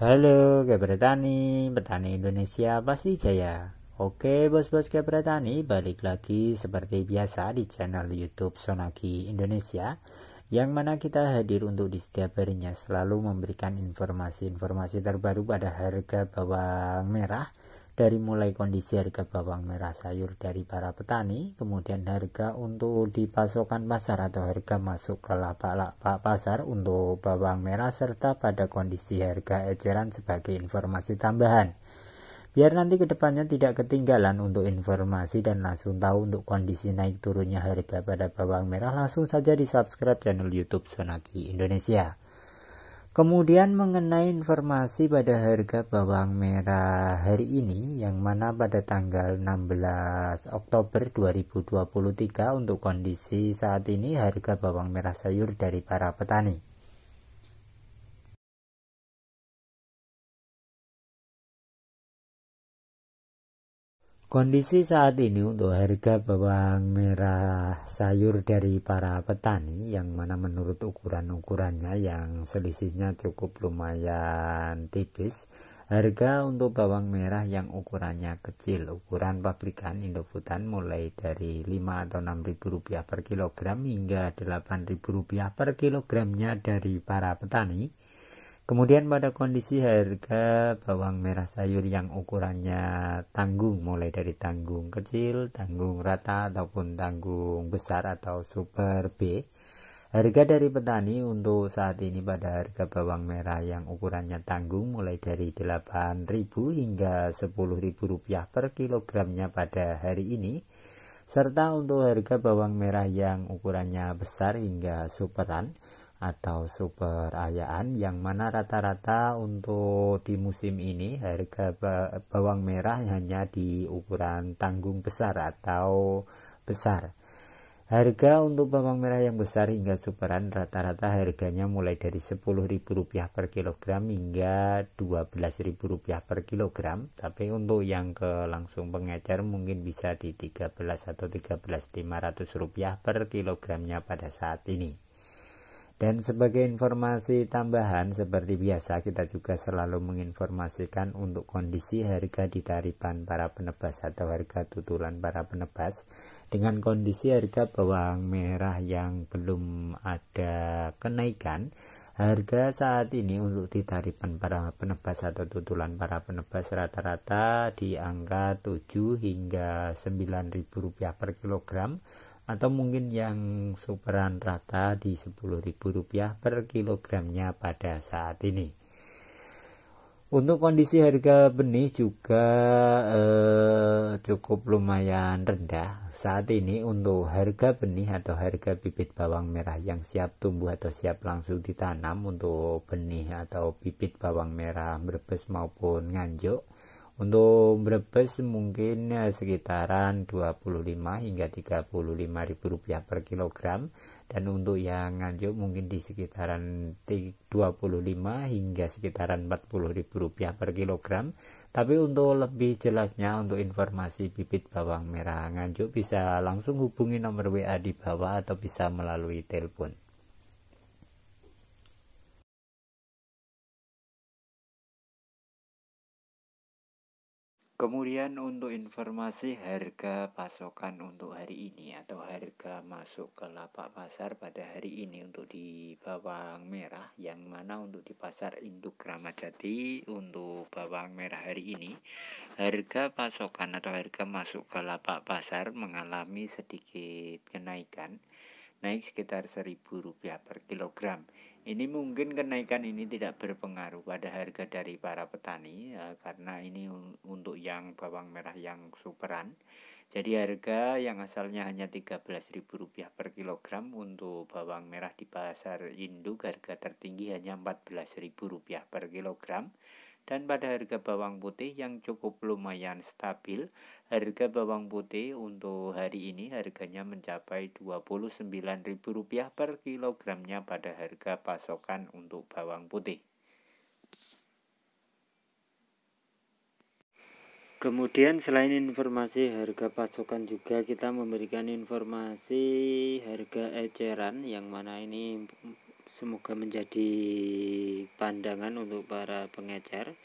Halo Gabriel petani Indonesia pasti jaya. Oke bos-bos Gabriel balik lagi seperti biasa di channel YouTube Sonaki Indonesia yang mana kita hadir untuk di setiap harinya selalu memberikan informasi-informasi terbaru pada harga bawang merah dari mulai kondisi harga bawang merah sayur dari para petani, kemudian harga untuk di pasar atau harga masuk ke lapak-lapak pasar untuk bawang merah serta pada kondisi harga eceran sebagai informasi tambahan. Biar nanti kedepannya tidak ketinggalan untuk informasi dan langsung tahu untuk kondisi naik turunnya harga pada bawang merah langsung saja di subscribe channel YouTube Sonaki Indonesia. Kemudian mengenai informasi pada harga bawang merah hari ini yang mana pada tanggal 16 Oktober 2023 untuk kondisi saat ini harga bawang merah sayur dari para petani. Kondisi saat ini untuk harga bawang merah sayur dari para petani yang mana menurut ukuran-ukurannya yang selisihnya cukup lumayan tipis. Harga untuk bawang merah yang ukurannya kecil, ukuran pabrikan Indofutan mulai dari 5 atau 6 ribu rupiah per kilogram hingga 8 ribu rupiah per kilogramnya dari para petani Kemudian pada kondisi harga bawang merah sayur yang ukurannya tanggung mulai dari tanggung kecil, tanggung rata ataupun tanggung besar atau super B. Harga dari petani untuk saat ini pada harga bawang merah yang ukurannya tanggung mulai dari 8.000 hingga 10.000 rupiah per kilogramnya pada hari ini serta untuk harga bawang merah yang ukurannya besar hingga superan atau super ayaan yang mana rata-rata untuk di musim ini harga bawang merah hanya di ukuran tanggung besar atau besar harga untuk bawang merah yang besar hingga superan rata-rata harganya mulai dari Rp10.000 per kilogram hingga Rp12.000 per kilogram tapi untuk yang ke langsung pengecer mungkin bisa di 13 atau 13.500 rupiah per kilogramnya pada saat ini dan sebagai informasi tambahan seperti biasa kita juga selalu menginformasikan untuk kondisi harga di tarifan para penebas atau harga tutulan para penebas dengan kondisi harga bawang merah yang belum ada kenaikan harga saat ini untuk di tarifan para penebas atau tutulan para penebas rata-rata di angka 7 hingga 9.000 rupiah per kilogram atau mungkin yang superan rata di Rp10.000 per kilogramnya pada saat ini. Untuk kondisi harga benih juga eh, cukup lumayan rendah saat ini untuk harga benih atau harga bibit bawang merah yang siap tumbuh atau siap langsung ditanam untuk benih atau bibit bawang merah berbes maupun Nganjuk untuk Brebes mungkin ya sekitaran 25 hingga 35 ribu rupiah per kilogram dan untuk yang Nganjuk mungkin di sekitaran 25 hingga sekitaran 40 ribu rupiah per kilogram tapi untuk lebih jelasnya untuk informasi bibit bawang merah Nganjuk bisa langsung hubungi nomor WA di bawah atau bisa melalui telepon Kemudian untuk informasi harga pasokan untuk hari ini atau harga masuk ke lapak pasar pada hari ini untuk di bawang merah yang mana untuk di pasar induk Ramadjati untuk bawang merah hari ini harga pasokan atau harga masuk ke lapak pasar mengalami sedikit kenaikan naik sekitar seribu rupiah per kilogram ini mungkin kenaikan ini tidak berpengaruh pada harga dari para petani ya, karena ini untuk yang bawang merah yang superan. Jadi harga yang asalnya hanya Rp13.000 per kilogram untuk bawang merah di pasar induk harga tertinggi hanya Rp14.000 per kilogram dan pada harga bawang putih yang cukup lumayan stabil harga bawang putih untuk hari ini harganya mencapai Rp29.000 per kilogramnya pada harga pasar pasokan untuk bawang putih. Kemudian selain informasi harga pasokan juga kita memberikan informasi harga eceran yang mana ini semoga menjadi pandangan untuk para pengecer.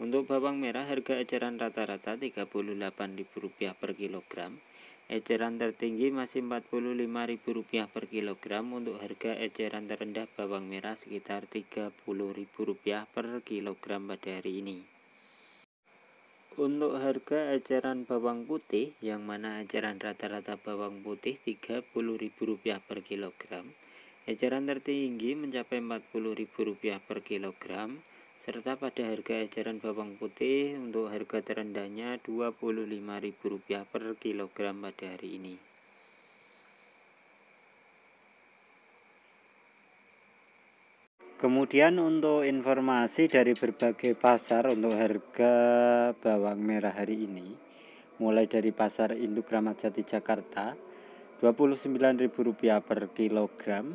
Untuk bawang merah harga eceran rata-rata Rp38.000 per kilogram. Eceran tertinggi masih Rp45.000 per kilogram untuk harga eceran terendah bawang merah sekitar Rp30.000 per kilogram pada hari ini. Untuk harga eceran bawang putih yang mana eceran rata-rata bawang putih Rp30.000 per kilogram, eceran tertinggi mencapai Rp40.000 per kilogram serta pada harga eceran bawang putih untuk harga terendahnya Rp25.000 per kilogram pada hari ini. Kemudian untuk informasi dari berbagai pasar untuk harga bawang merah hari ini mulai dari pasar Induk Ramadjati Jakarta Rp29.000 per kilogram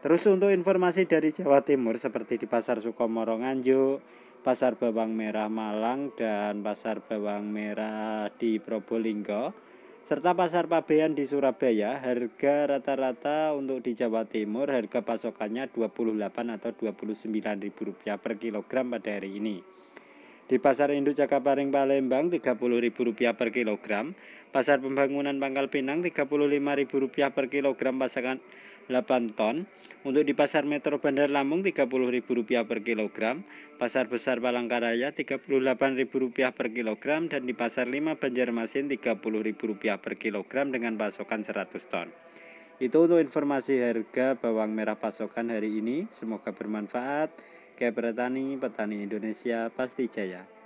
Terus untuk informasi dari Jawa Timur seperti di Pasar Sukomoro Nganjuk, Pasar Bawang Merah Malang dan Pasar Bawang Merah di Probolinggo serta Pasar Pabean di Surabaya, harga rata-rata untuk di Jawa Timur harga pasokannya 28 atau 29 ribu rupiah per kilogram pada hari ini. Di Pasar Induk Cakaparing Palembang Rp30.000 per kilogram, Pasar Pembangunan Pangkal Pinang Rp35.000 per kilogram pasangan 8 ton. Untuk di Pasar Metro Bandar Lampung Rp30.000 per kilogram, Pasar Besar Palangkaraya Rp38.000 per kilogram dan di Pasar 5 Banjarmasin Rp30.000 per kilogram dengan pasokan 100 ton. Itu untuk informasi harga bawang merah pasokan hari ini. Semoga bermanfaat. Kayak petani Petani Indonesia, pasti jaya.